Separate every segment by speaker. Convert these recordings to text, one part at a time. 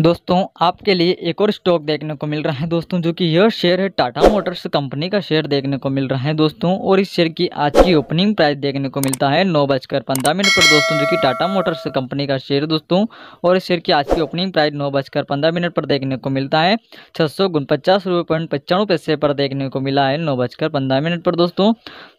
Speaker 1: दोस्तों आपके लिए एक और स्टॉक देखने को मिल रहा है दोस्तों जो कि यह शेयर है टाटा मोटर्स कंपनी का शेयर देखने को मिल रहा है दोस्तों और इस शेयर की आज की ओपनिंग प्राइस देखने को मिलता है नौ बजकर पंद्रह मिनट पर दोस्तों जो कि टाटा मोटर्स कंपनी का शेयर दोस्तों और इस शेयर की आज की ओपनिंग प्राइस नौ बजकर पंद्रह मिनट पर देखने को मिलता है छह सौ रुपये पॉइंट पैसे पर देखने को मिला है नौ बजकर पंद्रह मिनट पर दोस्तों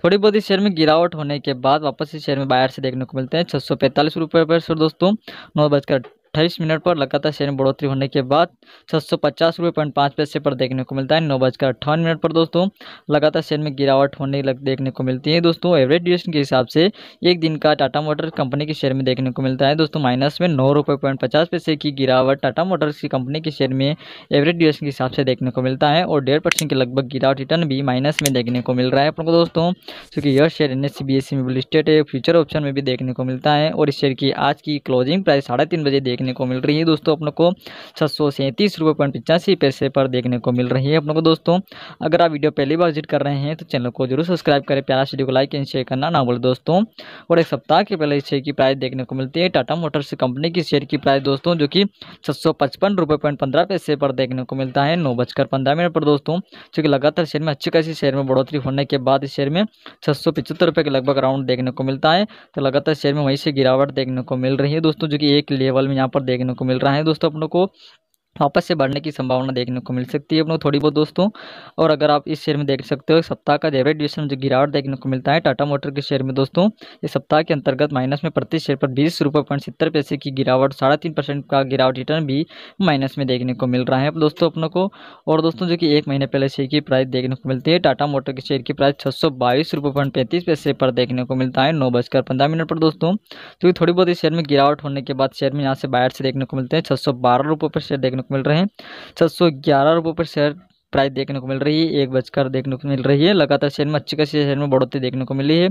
Speaker 1: थोड़ी बहुत इस शेयर में गिरावट होने के बाद वापस इस शेयर में बायर से देखने को मिलते हैं छः सौ पैंतालीस रुपये पर दोस्तों नौ बजकर अट्ठाईस मिनट पर लगातार शेयर में बढ़ोतरी होने के बाद सात सौ पचास रुपये पॉइंट पाँच पैसे पर देखने को मिलता है नौ बजकर अट्ठावन मिनट पर दोस्तों लगातार शेयर में गिरावट होने लग देखने को मिलती है दोस्तों एवरेज ड्यूरेशन के हिसाब से एक दिन का टाटा मोटर्स कंपनी के शेयर में देखने को मिलता है दोस्तों माइनस में नौ रुपये पॉइंट पचास पैसे की गिरावट टाटा मोटर्स की कंपनी के शेयर में एवरेज ड्यूरेशन के हिसाब से देखने को मिलता है और डेढ़ परसेंट के लगभग गिरावट रिटर्न भी माइनस में देखने को मिल रहा है अपन को दोस्तों क्योंकि यह शेयर एन एस में लिस्टेड है फ्यूचर ऑप्शन में भी देखने को मिलता है और इस शेयर की आज की क्लोजिंग प्राइस साढ़े बजे देख देखने को मिल रही है दोस्तों अपनों को छः सैंतीस पॉइंट पिचासी पैसे पर देखने को मिल रही है अपनों को दोस्तों अगर आप वीडियो पहली बार विजिट कर रहे हैं तो चैनल को जरूर सब्सक्राइब करें प्यारा वीडियो को लाइक एंड शेयर करना ना बोले दोस्तों और एक सप्ताह के पहले इस शेयर की प्राइस देखने को मिलती है टाटा मोटर्स कंपनी की शेयर की प्राइस दोस्तों जो कि छः सौ पचपन पॉइंट पंद्रह पैसे पर देखने को मिलता है नौ बजकर पंद्रह मिनट पर दोस्तों चूँकि लगातार शेयर में अच्छी खासी शेयर में बढ़ोतरी होने के बाद इस शेयर में छः सौ पिचहत्तर रुपये के लगभग राउंड देखने को मिलता है तो लगातार शेयर में वहीं से गिरावट देखने को मिल रही है दोस्तों जो कि एक लेवल में यहाँ पर देखने को मिल रहा है दोस्तों अपनों को वापस से बढ़ने की संभावना देखने को मिल सकती है अपनों थोड़ी बहुत दोस्तों और अगर आप इस शेयर में देख सकते हो सप्ताह का एवरेज ड्यूरेशन जो गिरावट देखने को मिलता है टाटा मोटर के शेयर में दोस्तों ये सप्ताह के अंतर्गत माइनस में प्रति शेयर पर बीस रुपये पॉइंट सत्तर पैसे की गिरावट साढ़े तीन परसेंट का गिरावट रिटर्न भी माइनस में देखने को मिल रहा है दोस्तों अपनों को और दोस्तों जो कि एक महीने पहले शेयर की प्राइस देखने को मिलती है टाटा मोटर के शेयर की प्राइस छः सौ बाईस रुपये पॉइंट पैंतीस पैसे पर देखने को मिलता है नौ बजकर पंद्रह मिनट पर दोस्तों जो तो थोड़ी बहुत इस शेयर में गिरावट होने के बाद शेयर में यहाँ से बाहर से देखने को मिलते हैं छः सौ बारह रुपये पर शेयर देखने देखने को मिल रहे हैं सात सौ ग्यारह रुपये पर शेयर प्राइस देखने को मिल रही है एक बजकर देखने को मिल रही है लगातार शेयर में अच्छी खासी शेयर में बढ़ोतरी देखने को मिली है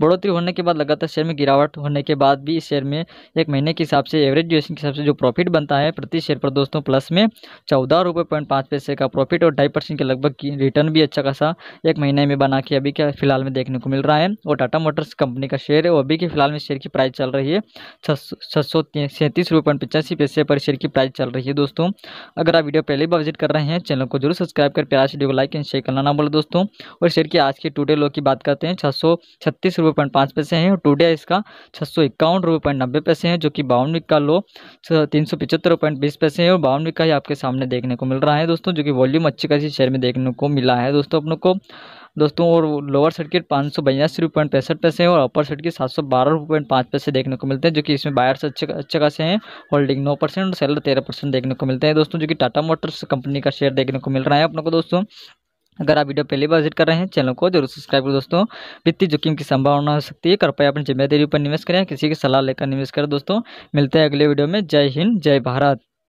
Speaker 1: बढ़ोतरी होने के बाद लगातार शेयर में गिरावट होने के बाद भी इस शेयर में एक महीने के हिसाब से एवरेज ड्यूरेशन के हिसाब से जो प्रॉफिट बनता है प्रति शेयर पर दोस्तों प्लस में चौदह रुपये पॉइंट पाँच पैसे का प्रॉफिट और ढाई परसेंट के लगभग रिटर्न भी अच्छा खासा एक महीने में बना के अभी क्या फिलहाल में देखने को मिल रहा है और टाटा मोटर्स कंपनी का शेयर है वो अभी के फिलहाल में शेयर की प्राइस चल रही है छः सौ सैंतीस रुपये पॉइंट पचासी पैसे पर शेयर की प्राइस चल रही है दोस्तों अगर आप वीडियो पहले बार विजिट कर रहे हैं चैनल को जरूर सब्सक्राइब सब्सक्राइब कर प्यार वीडियो को लाइक एंड शेयर करना ना बोले दोस्तों और शेयर की आज की टूडे लो की बात करते हैं छः सौ छत्तीस रुपये पॉइंट पाँच पैसे हैं और टूडे इसका छः सौ इक्यावन रुपये पॉइंट नब्बे पैसे हैं जो कि बावन विक का लो तीन सौ पचहत्तर पॉइंट बीस पैसे हैं और बावन विक का ही आपके सामने देखने को मिल रहा है दोस्तों जो कि वॉल्यूम अच्छी खासी शेयर में देखने को मिला है दोस्तों अपनों को दोस्तों और लोअर सर्किट पाँच सौ बयासी रुपये पॉइंट पैंसठ पैसे और अपर सर्किट सात सौ बारह रुपये पॉइंट पाँच पैसे देखने को मिलते हैं जो कि इसमें बायर्स अच्छे अच्छे खासे हैं होल्डिंग नौ परसेंट और सेलर तेरह परसेंट देखने को मिलते हैं दोस्तों जो कि टाटा मोटर्स कंपनी का शेयर देखने को मिल रहा है अपने को दोस्तों अगर आप वीडियो पहली बार विजिट कर रहे हैं चैनल को जरूर सब्सक्राइब करो दोस्तों वित्तीय जोखिम की संभावना हो सकती है कृपया अपनी जिम्मेदारी पर निवेश करें किसी की सलाह लेकर निवेश करें दोस्तों मिलते हैं अगले वीडियो में जय हिंद जय भारत